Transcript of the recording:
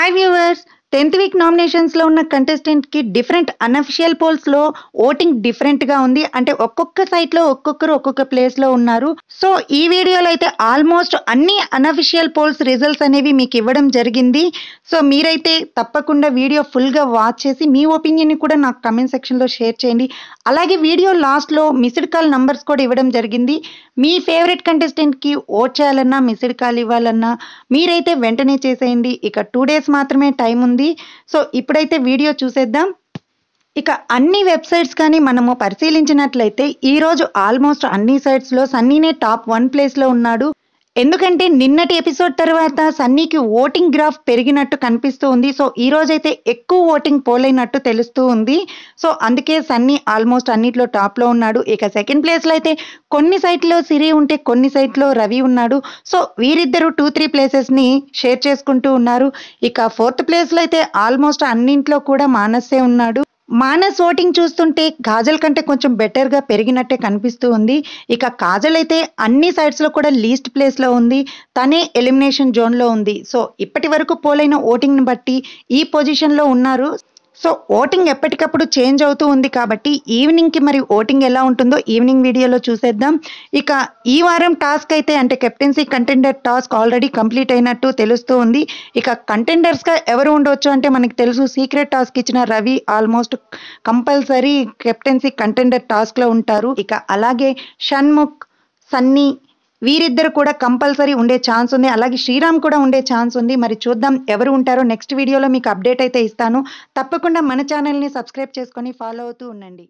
Hi viewers, tenth week నామినేషన్స్లో ఉన్న కంటెస్టెంట్కి డిఫరెంట్ అన్అఫిషియల్ పోల్స్లో ఓటింగ్ డిఫరెంట్గా ఉంది అంటే ఒక్కొక్క సైట్లో ఒక్కొక్కరు ఒక్కొక్క ప్లేస్లో ఉన్నారు సో ఈ వీడియోలో అయితే ఆల్మోస్ట్ అన్ని అన్అఫిషియల్ పోల్స్ రిజల్ట్స్ అనేవి మీకు ఇవ్వడం జరిగింది సో మీరైతే తప్పకుండా వీడియో ఫుల్గా వాచ్ చేసి మీ ఒపీనియన్ కూడా నాకు కమెంట్ సెక్షన్లో షేర్ చేయండి అలాగే వీడియో లాస్ట్లో మిస్డ్ కాల్ నంబర్స్ కూడా ఇవ్వడం జరిగింది మీ ఫేవరెట్ కంటెస్టెంట్కి ఓట్ చేయాలన్నా మిస్డ్ కాల్ ఇవ్వాలన్నా మీరైతే వెంటనే చేసేయండి ఇక టూ డేస్ మాత్రమే టైం ఉంది ఉంది సో ఇప్పుడైతే వీడియో చూసేద్దాం ఇక అన్ని వెబ్సైట్స్ కానీ మనము పరిశీలించినట్లయితే ఈరోజు ఆల్మోస్ట్ అన్ని సైట్స్లో సన్నీనే టాప్ వన్ ప్లేస్లో ఉన్నాడు ఎందుకంటే నిన్నటి ఎపిసోడ్ తర్వాత సన్నీకి ఓటింగ్ గ్రాఫ్ పెరిగినట్టు కనిపిస్తూ ఉంది సో ఈ రోజైతే ఎక్కువ ఓటింగ్ పోలైనట్టు తెలుస్తూ ఉంది సో అందుకే సన్నీ ఆల్మోస్ట్ అన్నిట్లో టాప్లో ఉన్నాడు ఇక సెకండ్ ప్లేస్లో అయితే కొన్ని సైట్లో సిరి ఉంటే కొన్ని సైట్లో రవి ఉన్నాడు సో వీరిద్దరూ టూ త్రీ ప్లేసెస్ని షేర్ చేసుకుంటూ ఉన్నారు ఇక ఫోర్త్ ప్లేస్లో అయితే ఆల్మోస్ట్ అన్నింట్లో కూడా మానసే ఉన్నాడు మానస్ ఓటింగ్ చూస్తుంటే కాజల్ కంటే కొంచెం బెటర్గా పెరిగినట్టే కనిపిస్తూ ఉంది ఇక కాజల్ అయితే అన్ని సైడ్స్లో కూడా లీస్ట్ ప్లేస్లో ఉంది తనే ఎలిమినేషన్ జోన్లో ఉంది సో ఇప్పటి వరకు పోలైన ఓటింగ్ని బట్టి ఈ పొజిషన్లో ఉన్నారు సో ఓటింగ్ ఎప్పటికప్పుడు చేంజ్ అవుతూ ఉంది కాబట్టి ఈవినింగ్కి మరి ఓటింగ్ ఎలా ఉంటుందో ఈవినింగ్ వీడియోలో చూసేద్దాం ఇక ఈ వారం టాస్క్ అయితే అంటే captaincy contender task already complete అయినట్టు తెలుస్తూ ఉంది ఇక కంటెండర్స్గా ఎవరు ఉండవచ్చు అంటే మనకి తెలుసు సీక్రెట్ టాస్క్ ఇచ్చిన Ravi almost compulsory captaincy contender టాస్క్లో ఉంటారు ఇక అలాగే షణ్ముఖ్ సన్నీ వీరిద్దరు కూడా కంపల్సరీ ఉండే ఛాన్స్ ఉంది అలాగే శ్రీరామ్ కూడా ఉండే ఛాన్స్ ఉంది మరి చూద్దాం ఎవరు ఉంటారో నెక్స్ట్ వీడియోలో మీకు అప్డేట్ అయితే ఇస్తాను తప్పకుండా మన ఛానల్ని సబ్స్క్రైబ్ చేసుకొని ఫాలో అవుతూ ఉండండి